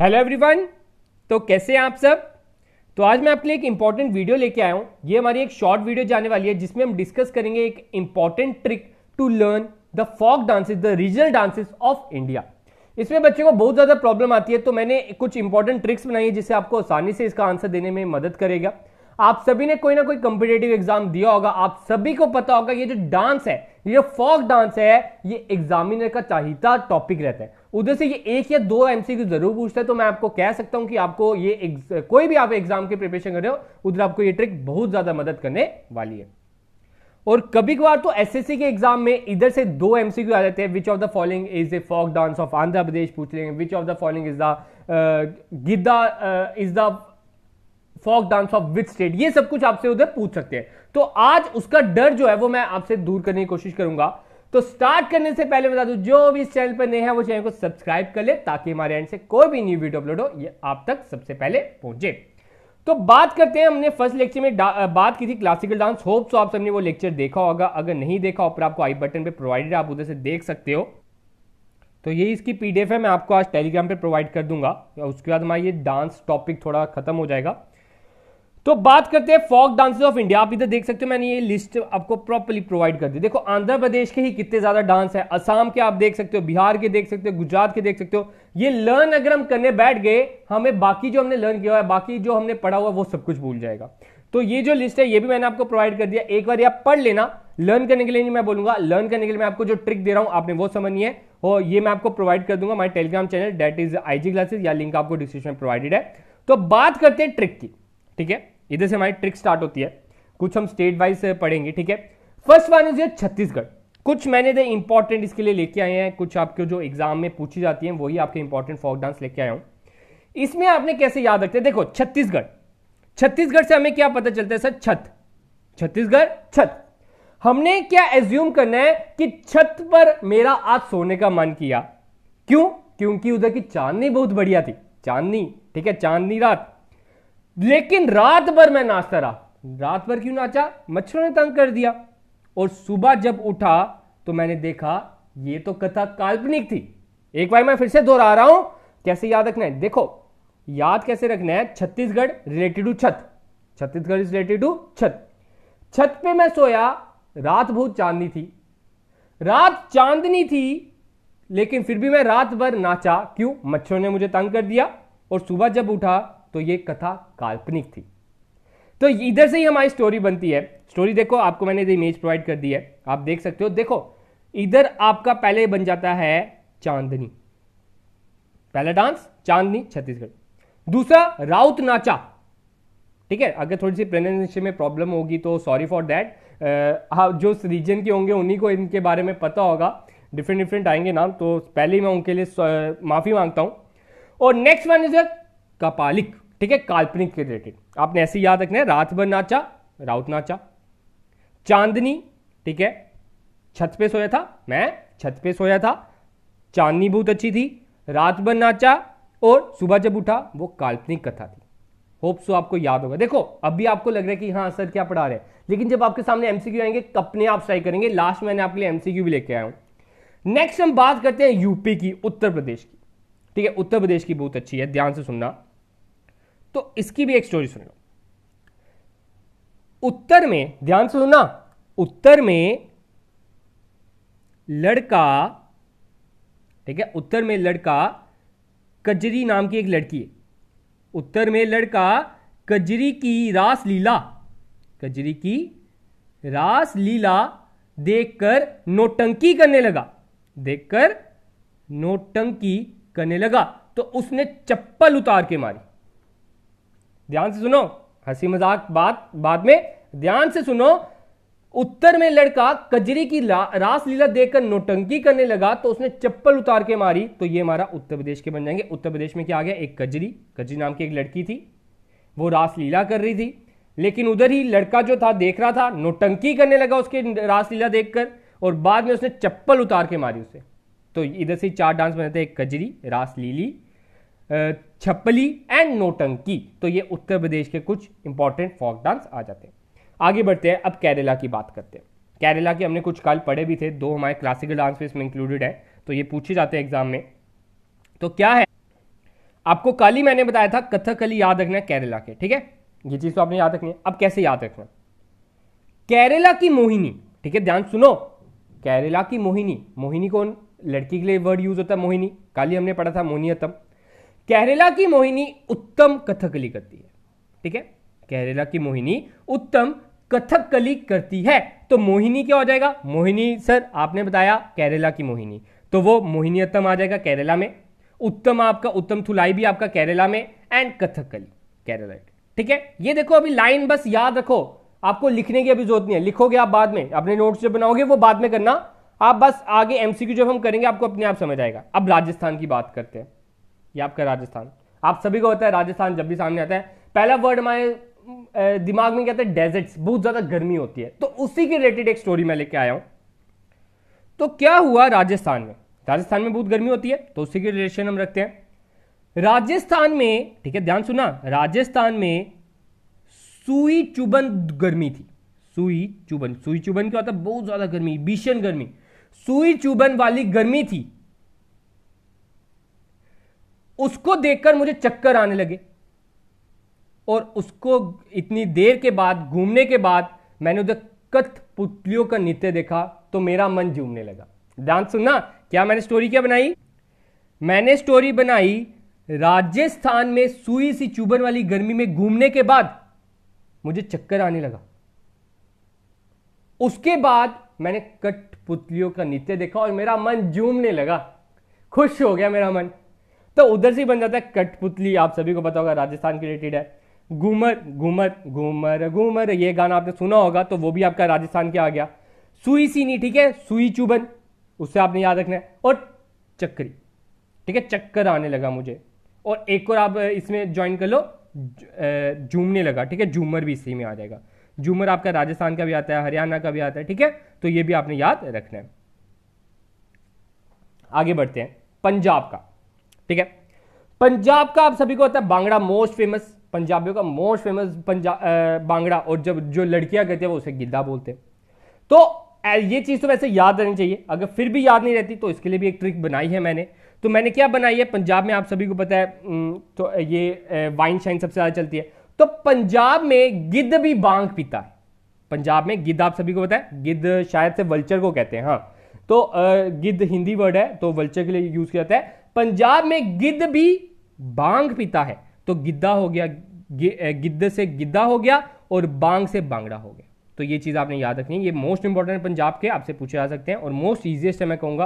hello everyone तो कैसे हैं आप सब तो आज मैं आपके लिए एक इंपॉर्टेंट वीडियो लेके आया हूँ ये हमारी एक शॉर्ट वीडियो जाने वाली है जिसमें हम डिस्कस करेंगे एक important trick to learn the folk dances the regional dances of India इसमें बच्चों को बहुत ज़्यादा प्रॉब्लम आती है तो मैंने कुछ इंपॉर्टेंट ट्रिक्स बनाई है जिससे आपको आसानी से इसका आंसर देने में मदद करेगा आप सभी ने कोई ना कोई कॉम्पिटेटिव एग्जाम दिया होगा आप सभी को पता होगा ये जो डांस है ये फॉक डांस है ये एग्जामिनर का चाहिता टॉपिक रहता है उधर से ये एक या दो एमसीक्यू जरूर पूछता है तो मैं आपको कह सकता हूं कि आपको ये कोई भी आप एग्जाम की प्रिपरेशन कर रहे हो उधर आपको ये ट्रिक बहुत ज्यादा मदद करने वाली है और कभी कभार तो एसएससी के एग्जाम में इधर से दो एमसीक्यू आ जाते हैं which of the following is a folk dance of Andhra Pradesh पूछ लेंगे which of the following is the Giddha is the folk dance of which state ये सब कुछ आपसे उधर पूछ सकते हैं तो आज उसका डर जो है वो मैं आपसे दूर करने की कोशिश करूंगा तो स्टार्ट करने से पहले बता दू जो भी इस चैनल पर नए हैं वो चैनल को सब्सक्राइब कर ले ताकि हमारे एंड से कोई भी न्यू वीडियो अपलोड हो ये आप तक सबसे पहले पहुंचे तो बात करते हैं हमने फर्स्ट लेक्चर में बात की थी क्लासिकल डांस होप सो आप सबने वो लेक्चर देखा होगा अगर नहीं देखा ऊपर आपको आई बटन पे प्रोवाइडेड आप उधर से देख सकते हो तो ये इसकी पीडीएफ है मैं आपको आज टेलीग्राम पे प्रोवाइड कर दूंगा उसके बाद हमारा ये डांस टॉपिक थोड़ा खत्म हो जाएगा तो बात करते हैं फोक डांसेस ऑफ इंडिया आप इधर देख सकते हो मैंने ये लिस्ट आपको प्रॉपरली प्रोवाइड कर दी देखो आंध्र प्रदेश के ही कितने ज्यादा डांस है असम के आप देख सकते हो बिहार के देख सकते हो गुजरात के देख सकते हो ये लर्न अगर हम करने बैठ गए हमें बाकी जो हमने लर्न किया है बाकी जो हमने पढ़ा हुआ वो सब कुछ भूल जाएगा तो ये जो लिस्ट है ये भी मैंने आपको प्रोवाइड कर दिया एक बार आप पढ़ लेना लर्न करने के लिए नहीं मैं बोलूंगा लर्न करने के लिए मैं आपको जो ट्रिक दे रहा हूं आपने वो समझनी है और ये मैं आपको प्रोवाइड कर दूंगा my telegram channel that is IG classes या लिंक आपको डिस्क्रिप्शन प्रोवाइडेड है तो बात करते हैं ट्रिक की ठीक है इधर से हमारी ट्रिक स्टार्ट होती है कुछ हम स्टेट वाइज पढ़ेंगे ठीक है फर्स्ट वन इज छत्तीसगढ़ कुछ मैंने दे इंपॉर्टेंट इसके लिए लेके आए हैं कुछ आपके जो एग्जाम में पूछी जाती है वही आपके इंपॉर्टेंट फोक डांस लेके आया हूं इसमें आपने कैसे याद रखते हैं देखो छत्तीसगढ़ छत्तीसगढ़ से हमें क्या पता चलता है सर छत छत्तीसगढ़ छत हमने क्या एज्यूम करना है कि छत पर मेरा आज सोने का मन किया क्यों क्योंकि उधर की चांदनी बहुत बढ़िया थी चांदनी ठीक है चांदनी रात लेकिन रात भर मैं नाचता रहा रात भर क्यों नाचा मच्छरों ने तंग कर दिया और सुबह जब उठा तो मैंने देखा ये तो कथा काल्पनिक थी एक बार मैं फिर से दोहरा रहा हूं कैसे याद रखना है देखो याद कैसे रखना है छत्तीसगढ़ रिलेटेड टू छत छत्तीसगढ़ इज रिलेटेड टू छत छत पे मैं सोया रात बहुत चांदनी थी रात चांदनी थी लेकिन फिर भी मैं रात भर नाचा क्यों मच्छरों ने मुझे तंग कर दिया और सुबह जब उठा तो ये कथा काल्पनिक थी तो इधर से ही हमारी स्टोरी बनती है स्टोरी देखो आपको मैंने इमेज प्रोवाइड कर दी है आप देख सकते हो देखो इधर आपका पहले बन जाता है चांदनी पहला डांस चांदनी छत्तीसगढ़ दूसरा राउत नाचा ठीक है अगर थोड़ी सी प्रोनाउंसिएशन में प्रॉब्लम होगी तो सॉरी फॉर दैट जो रीजन के होंगे उन्हीं को इनके बारे में पता होगा डिफरेंट डिफरेंट आएंगे नाम तो पहले ही मैं उनके लिए माफ़ी मांगता हूं और नेक्स्ट वन इज कपालिक ठीक है काल्पनिक के रिलेटेड आपने ऐसे याद रखना है रात भर नाचा राउत नाचा चांदनी ठीक है छत पे सोया था मैं छत पे सोया था चांदनी बहुत अच्छी थी रात भर नाचा और सुबह जब उठा वो काल्पनिक कथा थी होप सो आपको याद होगा देखो अभी आपको लग रहा है कि हाँ सर क्या पढ़ा रहे हैं लेकिन जब आपके सामने एमसीक्यू आएंगे अपने आप ट्राई करेंगे लास्ट मैंने आपके लिए एमसीक्यू भी लेके आया हूं नेक्स्ट हम बात करते हैं यूपी की उत्तर प्रदेश की ठीक है उत्तर प्रदेश की बहुत अच्छी है ध्यान से सुनना तो इसकी भी एक स्टोरी सुन लो उत्तर में ध्यान से सुनना उत्तर में लड़का ठीक है उत्तर में लड़का कजरी नाम की एक लड़की है उत्तर में लड़का कजरी की रास लीला कजरी की रास लीला देखकर नोटंकी करने लगा देखकर नोटंकी करने लगा तो उसने चप्पल उतार के मारी ध्यान से सुनो हंसी मजाक बात बाद में ध्यान से सुनो उत्तर में लड़का कजरी की रासलीला देखकर नोटंकी करने लगा तो उसने चप्पल उतार के मारी तो ये हमारा उत्तर प्रदेश के बन जाएंगे उत्तर प्रदेश में क्या आ गया एक कजरी कजरी नाम की एक लड़की थी वो रासलीला कर रही थी लेकिन उधर ही लड़का जो था देख रहा था नोटंकी करने लगा उसके रासलीला देखकर और बाद में उसने चप्पल उतार के मारी उसे तो इधर से चार डांस बने थे एक कजरी रासलीली छप्पली एंड नोटंकी तो ये उत्तर प्रदेश के कुछ इंपॉर्टेंट फोक डांस आ जाते हैं आगे बढ़ते हैं अब केरला की बात करते हैं केरला के हमने कुछ काल पढ़े भी थे दो हमारे क्लासिकल डांस भी इसमें इंक्लूडेड है तो ये पूछे जाते हैं एग्जाम में तो क्या है आपको काली मैंने बताया था कथकली याद रखना है केरला के ठीक है ये चीज तो आपने याद रखनी है अब कैसे याद रखना केरला की मोहिनी ठीक है ध्यान सुनो केरला की मोहिनी मोहिनी कौन लड़की के लिए वर्ड यूज होता है मोहिनी काली हमने पढ़ा था मोहिनी केरला की मोहिनी उत्तम कथकली करती है ठीक है केरला की मोहिनी उत्तम कथकली करती है तो मोहिनी क्या हो जाएगा मोहिनी सर आपने बताया केरला की मोहिनी तो वो मोहिनी उत्तम आ जाएगा केरला में उत्तम आपका उत्तम थुलाई भी आपका केरला में एंड कथकली केरला ठीक है ये देखो अभी लाइन बस याद रखो आपको लिखने की अभी जरूरत नहीं है लिखोगे आप बाद में अपने नोट्स जो बनाओगे वो बाद में करना आप बस आगे एमसीक्यू जब हम करेंगे आपको अपने आप समझ आएगा अब राजस्थान की बात करते हैं ये आपका राजस्थान आप सभी को होता है राजस्थान जब भी सामने आता है पहला वर्ड हमारे दिमाग में क्या हैं डेजर्ट्स बहुत ज्यादा गर्मी होती है तो उसी के रिलेटेड एक स्टोरी मैं लेके आया हूं तो क्या हुआ राजस्थान में राजस्थान में बहुत गर्मी होती है तो उसी के रिलेशन हम रखते हैं राजस्थान में ठीक है ध्यान सुना राजस्थान में सुई चुबन गर्मी थी सुई चुबन सुई चुबन क्या होता है बहुत ज्यादा गर्मी भीषण गर्मी सुई चुबन वाली गर्मी थी उसको देखकर मुझे चक्कर आने लगे और उसको इतनी देर के बाद घूमने के बाद मैंने उधर कथ पुतलियों का नृत्य देखा तो मेरा मन झूमने लगा ध्यान सुनना क्या मैंने स्टोरी क्या बनाई मैंने स्टोरी बनाई राजस्थान में सुई सी चुभन वाली गर्मी में घूमने के बाद मुझे चक्कर आने लगा उसके बाद मैंने कठपुतलियों का नृत्य देखा और मेरा मन झूमने लगा खुश हो गया मेरा मन तो उधर से बन जाता है कठपुतली आप सभी को पता होगा राजस्थान के रिलेटेड है घूमर घूमर घूमर घूमर ये गाना आपने सुना होगा तो वो भी आपका राजस्थान के आ गया सुई सीनी ठीक है सुई चुबन उससे आपने याद रखना है और चक्री ठीक है चक्कर आने लगा मुझे और एक और आप इसमें ज्वाइन कर लो झूमने लगा ठीक है झूमर भी इसी में आ जाएगा झूमर आपका राजस्थान का भी आता है हरियाणा का भी आता है ठीक है तो ये भी आपने याद रखना है आगे बढ़ते हैं पंजाब का ठीक है पंजाब का आप सभी को होता है बांगड़ा मोस्ट फेमस पंजाबियों का मोस्ट फेमस पंजाब बांगड़ा और जब जो लड़कियां कहती है वो उसे गिद्धा बोलते हैं तो ये चीज़ तो वैसे याद रहनी चाहिए अगर फिर भी याद नहीं रहती तो इसके लिए भी एक ट्रिक बनाई है मैंने तो मैंने क्या बनाई है पंजाब में आप सभी को पता है तो ये वाइन शाइन सबसे ज़्यादा चलती है तो पंजाब में गिद्ध भी बांग पीता है पंजाब में गिद्ध आप सभी को पता है गिद्ध शायद से वल्चर को कहते हैं हाँ तो गिद्ध हिंदी वर्ड है तो वल्चर के लिए यूज़ किया जाता है पंजाब में गिद्ध भी बांग पीता है तो गिद्धा हो गया गिद्ध से गिद्धा हो गया और बांग से बांगड़ा हो गया तो ये चीज़ आपने याद रखनी है ये मोस्ट इंपॉर्टेंट पंजाब के आपसे पूछे जा सकते हैं और मोस्ट ईजिएस्ट है मैं कहूंगा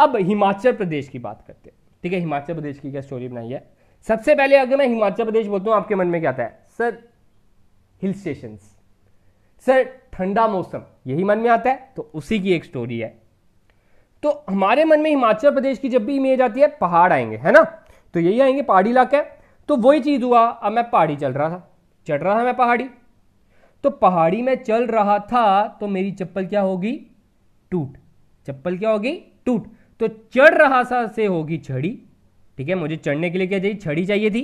अब हिमाचल प्रदेश की बात करते हैं ठीक है हिमाचल प्रदेश की क्या स्टोरी बनाई है सबसे पहले अगर मैं हिमाचल प्रदेश बोलता हूं आपके मन में क्या आता है सर हिल स्टेशन सर ठंडा मौसम यही मन में आता है तो उसी की एक स्टोरी है तो हमारे मन में हिमाचल प्रदेश की जब भी इमेज आती है पहाड़ आएंगे है ना तो यही आएंगे पहाड़ी इलाका है तो वही चीज़ हुआ अब मैं पहाड़ी चल रहा था चढ़ रहा था मैं पहाड़ी तो पहाड़ी में चल रहा था तो मेरी चप्पल क्या होगी टूट चप्पल क्या होगी टूट तो चढ़ रहा सा से होगी छड़ी ठीक है मुझे चढ़ने के लिए क्या चाहिए छड़ी चाहिए थी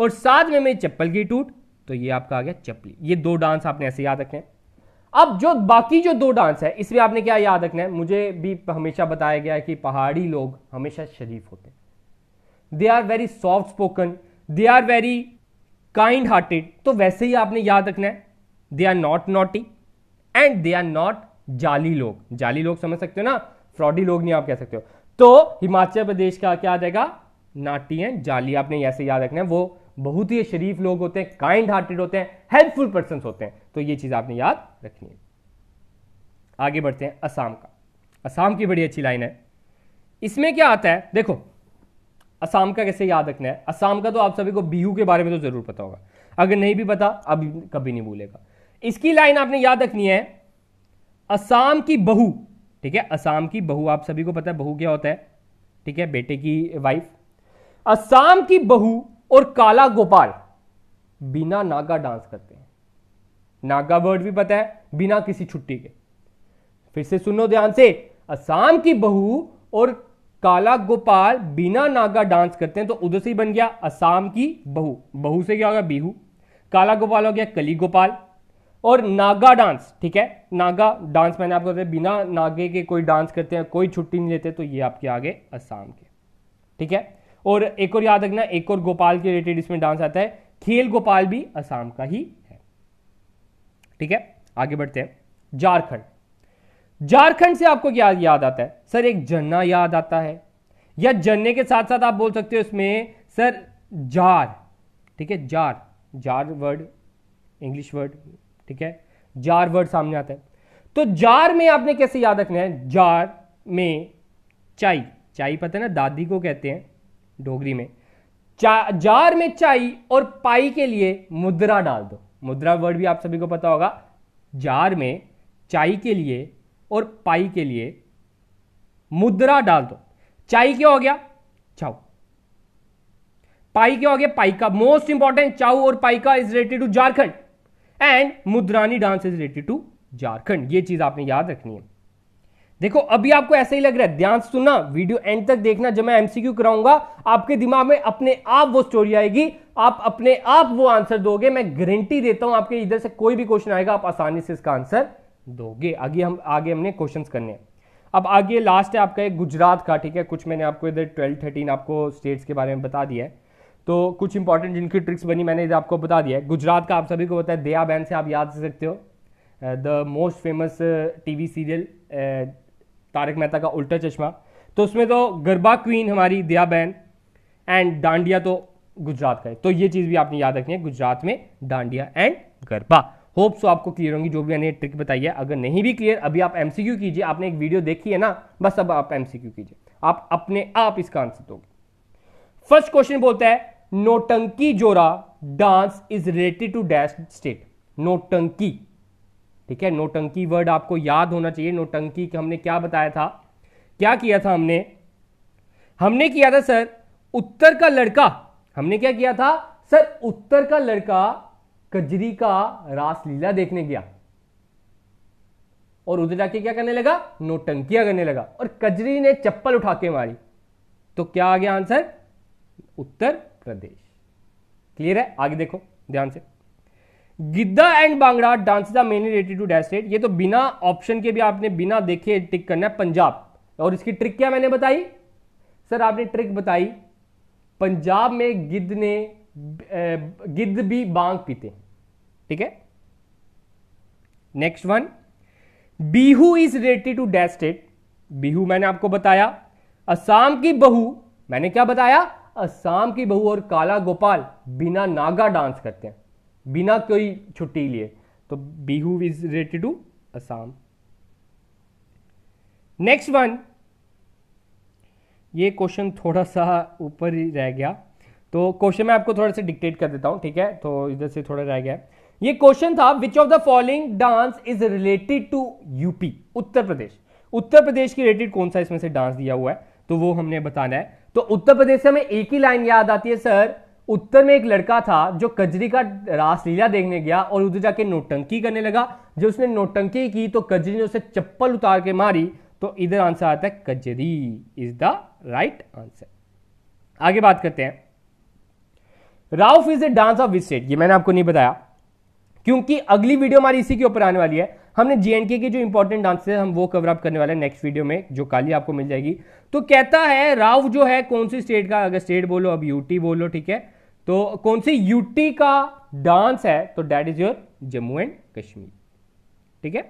और साथ में मेरी चप्पल की टूट तो ये आपका आ गया चप्पली ये दो डांस आपने ऐसे याद रखे हैं अब जो बाकी जो दो डांस है इसमें आपने क्या याद रखना है मुझे भी हमेशा बताया गया है कि पहाड़ी लोग हमेशा शरीफ होते हैं they are very soft spoken they are very kind hearted तो वैसे ही आपने याद रखना है they are not naughty and they are not जाली लोग जाली लोग समझ सकते हो ना फ्रॉडी लोग नहीं आप कह सकते हो तो हिमाचल प्रदेश का क्या आ जाएगा नाटी एंड जाली आपने ऐसे याद रखना है वो बहुत ही शरीफ लोग होते हैं काइंड हार्टेड होते हैं हेल्पफुल पर्सन होते हैं तो ये चीज़ आपने याद रखनी है आगे बढ़ते हैं असम का असम की बड़ी अच्छी लाइन है इसमें क्या आता है देखो असम का कैसे याद रखना है असम का तो आप सभी को बिहू के बारे में तो ज़रूर पता होगा अगर नहीं भी पता अब कभी नहीं भूलेगा इसकी लाइन आपने याद रखनी है असम की बहू ठीक है असम की बहू आप सभी को पता है बहू क्या होता है ठीक है बेटे की वाइफ असम की बहू और काला गोपाल बिना नागा डांस करते हैं नागा वर्ड भी पता है बिना किसी छुट्टी के फिर से सुनो ध्यान से असम की बहू और काला गोपाल बिना नागा डांस करते हैं तो उधर से ही बन गया असम की बहू बहू से क्या होगा बिहू काला गोपाल हो गया कली गोपाल और नागा डांस ठीक है नागा डांस मैंने आपको बताया बिना नागे के कोई डांस करते हैं कोई छुट्टी नहीं लेते तो ये आपके आगे असम के ठीक है और एक और याद रखना एक और गोपाल के रिलेटेड इसमें डांस आता है खेल गोपाल भी असम का ही है ठीक है आगे बढ़ते हैं झारखंड झारखंड से आपको क्या याद आता है सर एक जन्ना याद आता है या जन्ने के साथ साथ आप बोल सकते हो इसमें सर जार ठीक है jar jar word English word ठीक है जार वर्ड सामने आता है तो जार में आपने कैसे याद रखना है जार में चाय चाय पता है ना दादी को कहते हैं डोगरी में चा, जार में चाई और पाई के लिए मुद्रा डाल दो मुद्रा वर्ड भी आप सभी को पता होगा जार में चाय के लिए और पाई के लिए मुद्रा डाल दो चाय क्या हो गया चाउ पाई क्या हो गया पाई का मोस्ट इंपॉर्टेंट चाउ और पाई का is related to Jharkhand and मुद्रानी dance is related to Jharkhand ये चीज आपने याद रखनी है देखो अभी आपको ऐसा ही लग रहा है ध्यान सुनना वीडियो एंड तक देखना जब मैं एमसीक्यू कराऊंगा आपके दिमाग में अपने आप वो स्टोरी आएगी आप अपने आप वो आंसर दोगे मैं गारंटी देता हूं आपके इधर से कोई भी क्वेश्चन आएगा आप आसानी से इसका आंसर दोगे आगे हम आगे हमने क्वेश्चंस करने हैं अब आगे लास्ट है आपका एक गुजरात का ठीक है कुछ मैंने आपको इधर ट्वेल्व थर्टीन आपको स्टेट्स के बारे में बता दिया है तो कुछ इंपॉर्टेंट जिनकी ट्रिक्स बनी मैंने इधर आपको बता दिया है गुजरात का आप सभी को बताया दया बहन से आप याद सकते हो the most famous TV serial Taarak Mehta Ka Ooltah चश्मा तो उसमें तो गरबा क्वीन हमारी दिया बहन एंड डांडिया तो गुजरात का है तो ये चीज़ भी आपने याद रखनी है गुजरात में dandiya and garba hope so आपको क्लियर होंगी जो भी मैंने ट्रिक बताई है अगर नहीं भी क्लियर अभी आप एमसीक्यू कीजिए आपने एक वीडियो देखी है ना बस अब आप एमसीक्यू कीजिए आप अपने आप इसका आंसर दोगे फर्स्ट क्वेश्चन बोलता है नोटंकी जोरा dance is related to dash state nautanki ठीक है नोटंकी वर्ड आपको याद होना चाहिए नोटंकी हमने क्या बताया था क्या किया था हमने हमने किया था सर उत्तर का लड़का हमने क्या किया था सर उत्तर का लड़का कजरी का रासलीला देखने गया और उधर जाके क्या करने लगा नोटंकियां करने लगा और कजरी ने चप्पल उठा के मारी तो क्या आ गया आंसर उत्तर प्रदेश क्लियर है आगे देखो ध्यान से Giddha and Bhangra dance the main related to dash rate ये तो बिना ऑप्शन के भी आपने बिना देखे टिक करना है पंजाब और इसकी ट्रिक क्या मैंने बताई सर आपने ट्रिक बताई पंजाब में गिद्ध ने गिद्ध भी बांग पीते ठीक है next one Bihu is related to dash state Bihu मैंने आपको बताया असम की बहू मैंने क्या बताया असम की बहू और काला गोपाल बिना नागा डांस करते हैं बिना कोई छुट्टी लिए तो Bihu is related to Assam next one ये क्वेश्चन थोड़ा सा ऊपर ही रह गया तो क्वेश्चन मैं आपको थोड़ा सा डिक्टेट कर देता हूं ठीक है तो इधर से थोड़ा रह गया ये क्वेश्चन था which of the following dance is related to UP Uttar Pradesh Uttar Pradesh के रिलेटेड कौन सा इसमें से डांस दिया हुआ है तो वो हमने बताना है तो उत्तर प्रदेश से हमें एक ही लाइन याद आती है सर उत्तर में एक लड़का था जो कजरी का रासलीला देखने गया और उधर जाके नोटंकी करने लगा जब उसने नोटंकी की तो कजरी ने उसे चप्पल उतार के मारी तो इधर आंसर आता है Kajri is the right answer आगे बात करते हैं Rouf is a dance of which state ये मैंने आपको नहीं बताया क्योंकि अगली वीडियो हमारी इसी के ऊपर आने वाली है हमने जे के जो इंपॉर्टेंट आंसर है हम वो कवर अप करने वाले हैं नेक्स्ट वीडियो में जो काली आपको मिल जाएगी तो कहता है राव जो है कौन सी स्टेट का अगर स्टेट बोलो अब यूटी बोलो ठीक है तो कौन सी यूटी का डांस है तो that is your Jammu and Kashmir ठीक है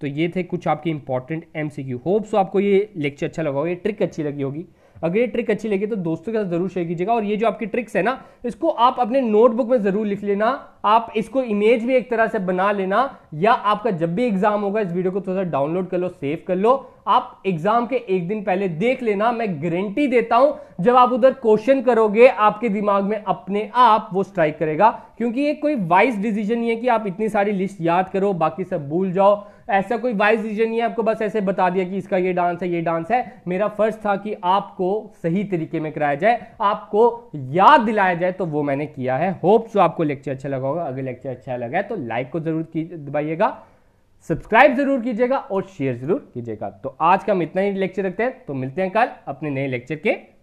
तो ये थे कुछ आपके इंपॉर्टेंट एमसीक्यू होप्स आपको ये लेक्चर अच्छा लगा होगा ये ट्रिक अच्छी लगी होगी अगर ये ट्रिक अच्छी लगी तो दोस्तों के साथ जरूर शेयर कीजिएगा और ये जो आपकी ट्रिक्स है ना इसको आप अपने नोटबुक में जरूर लिख लेना आप इसको इमेज भी एक तरह से बना लेना या आपका जब भी एग्जाम होगा इस वीडियो को थोड़ा सा डाउनलोड कर लो सेव कर लो आप एग्जाम के एक दिन पहले देख लेना मैं गारंटी देता हूं जब आप उधर क्वेश्चन करोगे आपके दिमाग में अपने आप वो स्ट्राइक करेगा क्योंकि ये कोई वाइज डिसीजन नहीं है कि आप इतनी सारी लिस्ट याद करो बाकी सब भूल जाओ ऐसा कोई वाइज डिसीजन नहीं है आपको बस ऐसे बता दिया कि इसका ये डांस है ये डांस है मेरा फर्ज था कि आपको सही तरीके में कराया जाए आपको याद दिलाया जाए तो वो मैंने किया है होप सो आपको लेक्चर अच्छा लगा होगा अगर लेक्चर अच्छा लगा है तो लाइक को जरूर दबाइएगा सब्सक्राइब जरूर कीजिएगा और शेयर जरूर कीजिएगा तो आज का हम इतना ही लेक्चर रखते हैं तो मिलते हैं कल अपने नए लेक्चर के